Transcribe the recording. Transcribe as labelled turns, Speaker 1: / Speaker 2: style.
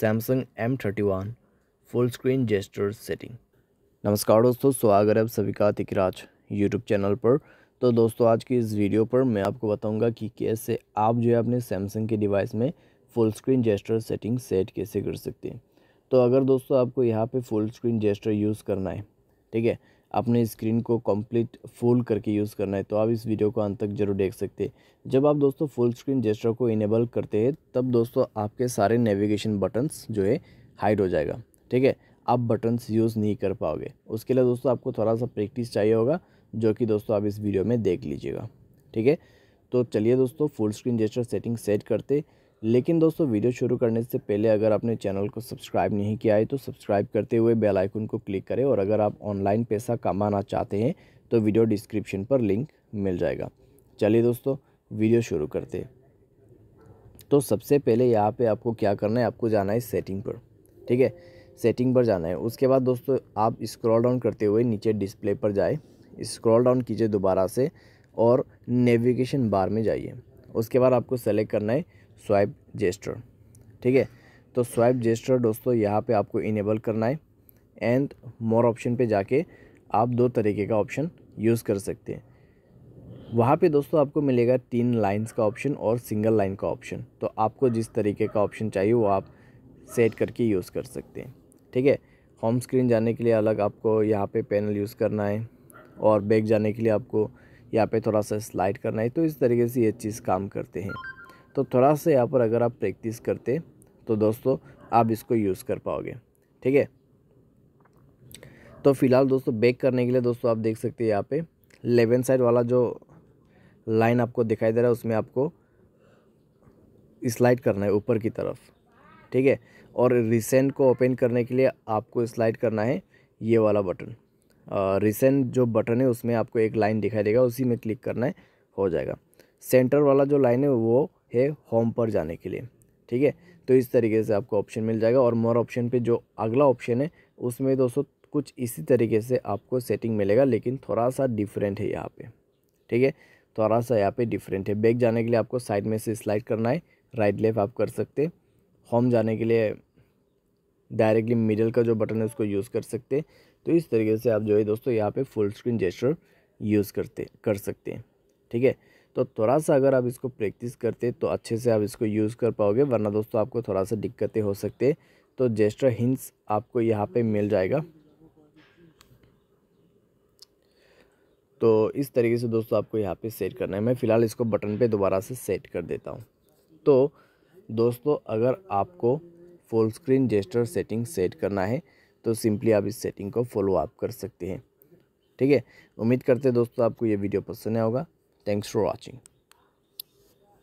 Speaker 1: Samsung M thirty one full screen gesture setting नमस्कार दोस्तों स्वागत है आप सभी का तिकराज यूट्यूब चैनल पर तो दोस्तों आज की इस वीडियो पर मैं आपको बताऊंगा कि कैसे आप जो है अपने सैमसंग के डिवाइस में full screen gesture setting set कैसे कर सकते हैं तो अगर दोस्तों आपको यहाँ पे फुल स्क्रीन जेस्टर यूज़ करना है ठीक है अपने स्क्रीन को कंप्लीट फुल करके यूज़ करना है तो आप इस वीडियो को अंत तक जरूर देख सकते हैं जब आप दोस्तों फुल स्क्रीन जेस्टर को इनेबल करते हैं तब दोस्तों आपके सारे नेविगेशन बटन्स जो है हाइड हो जाएगा ठीक है आप बटन्स यूज़ नहीं कर पाओगे उसके लिए दोस्तों आपको थोड़ा सा प्रैक्टिस चाहिए होगा जो कि दोस्तों आप इस वीडियो में देख लीजिएगा ठीक है तो चलिए दोस्तों full screen gesture setting set करते लेकिन दोस्तों वीडियो शुरू करने से पहले अगर आपने चैनल को सब्सक्राइब नहीं किया है तो सब्सक्राइब करते हुए बेल आइकन को क्लिक करें और अगर आप ऑनलाइन पैसा कमाना चाहते हैं तो वीडियो डिस्क्रिप्शन पर लिंक मिल जाएगा चलिए दोस्तों वीडियो शुरू करते हैं तो सबसे पहले यहाँ पर आपको क्या करना है आपको जाना है सेटिंग पर ठीक है सेटिंग पर जाना है उसके बाद दोस्तों आप स्क्रॉल डाउन करते हुए नीचे डिस्प्ले पर जाए स्क्रॉल डाउन कीजिए दोबारा से और नेविगेशन बार में जाइए उसके बाद आपको सेलेक्ट करना है स्वाइप जेस्टर ठीक है तो स्वाइप जेस्टर दोस्तों यहाँ पे आपको इनेबल करना है एंड मोर ऑप्शन पे जाके आप दो तरीके का ऑप्शन यूज़ कर सकते हैं वहाँ पे दोस्तों आपको मिलेगा तीन लाइंस का ऑप्शन और सिंगल लाइन का ऑप्शन तो आपको जिस तरीके का ऑप्शन चाहिए वो आप सेट करके यूज़ कर सकते हैं ठीक है होम स्क्रीन जाने के लिए अलग आपको यहाँ पे पैनल यूज़ करना है और बैक जाने के लिए आपको यहाँ पे थोड़ा सा स्लाइड करना है तो इस तरीके से ये चीज़ काम करते हैं तो थोड़ा सा यहाँ पर अगर आप प्रैक्टिस करते तो दोस्तों आप इसको यूज़ कर पाओगे ठीक है तो फिलहाल दोस्तों बेक करने के लिए दोस्तों आप देख सकते हैं यहाँ पे लेवन साइड वाला जो लाइन आपको दिखाई दे रहा है उसमें आपको स्लाइड करना है ऊपर की तरफ ठीक है और रिसेंट को ओपन करने के लिए आपको स्लाइड करना है ये वाला बटन रिसेंट जो बटन है उसमें आपको एक लाइन दिखाई देगा उसी में क्लिक करना है हो जाएगा सेंटर वाला जो लाइन है वो है होम पर जाने के लिए ठीक है तो इस तरीके से आपको ऑप्शन मिल जाएगा और मोर ऑप्शन पे जो अगला ऑप्शन है उसमें दोस्तों कुछ इसी तरीके से आपको सेटिंग मिलेगा लेकिन थोड़ा सा डिफरेंट है यहाँ पे ठीक है थोड़ा सा यहाँ पे डिफरेंट है बैक जाने के लिए आपको साइड में से स्लाइड करना है राइट लेफ्ट आप कर सकते होम जाने के लिए डायरेक्टली मिडल का जो बटन है उसको यूज़ कर सकते तो इस तरीके से आप जो है दोस्तों यहाँ पे फुल स्क्रीन जेस्टर यूज़ करते कर सकते हैं ठीक है तो थोड़ा सा अगर आप इसको प्रैक्टिस करते तो अच्छे से आप इसको यूज़ कर पाओगे वरना दोस्तों आपको थोड़ा सा दिक्कतें हो सकते तो जेस्टर हिंस आपको यहाँ पर मिल जाएगा तो इस तरीके से दोस्तों आपको यहाँ पे सेट करना है मैं फ़िलहाल इसको बटन पे दोबारा से सेट कर देता हूँ तो दोस्तों अगर आपको full screen gesture setting set करना है तो सिंपली आप इस सेटिंग को फॉलो अप कर सकते हैं ठीक है उम्मीद करते हैं दोस्तों आपको ये वीडियो पसंद आया होगा थैंक्स फॉर वॉचिंग